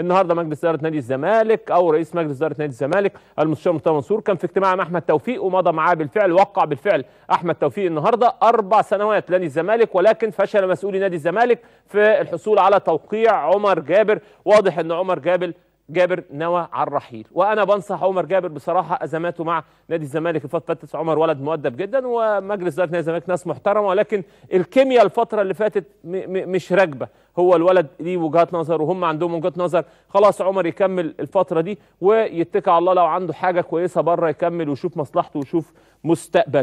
النهارده مجلس اداره نادي الزمالك او رئيس مجلس اداره نادي الزمالك المستشار مصطفى منصور كان في اجتماع مع احمد توفيق ومضى معاه بالفعل وقع بالفعل احمد توفيق النهارده اربع سنوات لنادي الزمالك ولكن فشل مسؤولي نادي الزمالك في الحصول على توقيع عمر جابر واضح ان عمر جابر جابر نوى على الرحيل وانا بنصح عمر جابر بصراحه ازماته مع نادي الزمالك الفتره فاتت عمر ولد مؤدب جدا ومجلس اداره نادي الزمالك ناس محترمه ولكن الكيمياء الفتره اللي فاتت مش راكبه هو الولد ليه وجهات نظر وهم عندهم وجهات نظر خلاص عمر يكمل الفتره دي ويتكل على الله لو عنده حاجه كويسه بره يكمل ويشوف مصلحته ويشوف مستقبله